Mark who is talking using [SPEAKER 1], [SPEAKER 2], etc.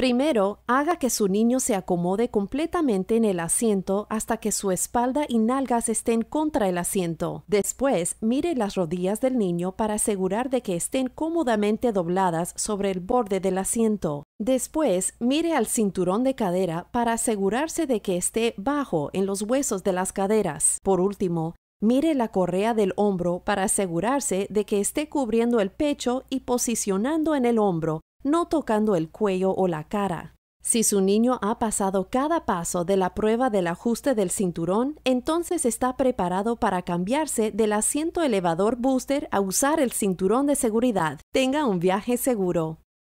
[SPEAKER 1] Primero,
[SPEAKER 2] haga que su niño se acomode completamente en el asiento hasta que su espalda y nalgas estén contra el asiento. Después, mire las rodillas del niño para asegurar de que estén cómodamente dobladas sobre el borde del asiento. Después, mire al cinturón de cadera para asegurarse de que esté bajo en los huesos de las caderas. Por último, Mire la correa del hombro para asegurarse de que esté cubriendo el pecho y posicionando en el hombro no tocando el cuello o la cara. Si su niño ha pasado cada paso de la prueba del ajuste del cinturón, entonces está preparado para cambiarse del asiento elevador booster a usar el cinturón de seguridad. Tenga un viaje seguro.